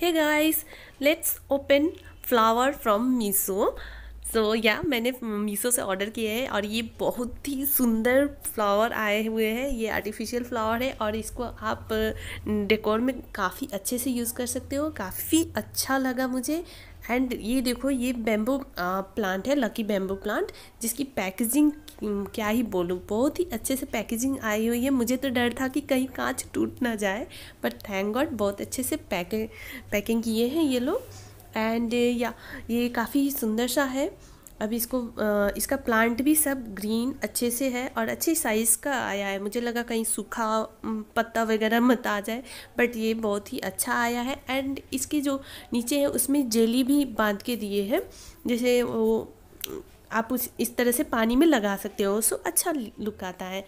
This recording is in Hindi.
hey guys let's open flower from Meesho so या मैंने मीसो से ऑर्डर किया है और ये बहुत ही सुंदर फ्लावर आए हुए हैं ये आर्टिफिशियल फ्लावर है और इसको आप डेकोर में काफ़ी अच्छे से यूज़ कर सकते हो काफ़ी अच्छा लगा मुझे एंड ये देखो ये बेम्बो प्लांट है लकी बेम्बो प्लांट जिसकी पैकेजिंग क्या ही बोलूँ बहुत ही अच्छे से पैकेजिंग आई हुई है मुझे तो डर था कि कहीं कांच टूट ना जाए बट थैंक गॉड बहुत अच्छे से पैके पैकिंग किए हैं ये लोग एंड या ये काफ़ी सुंदर सा है अब इसको इसका प्लांट भी सब ग्रीन अच्छे से है और अच्छे साइज़ का आया है मुझे लगा कहीं सूखा पत्ता वगैरह मत आ जाए बट ये बहुत ही अच्छा आया है एंड इसके जो नीचे है उसमें जेली भी बांध के दिए हैं जैसे वो आप उस इस तरह से पानी में लगा सकते हो सो अच्छा लुक आता है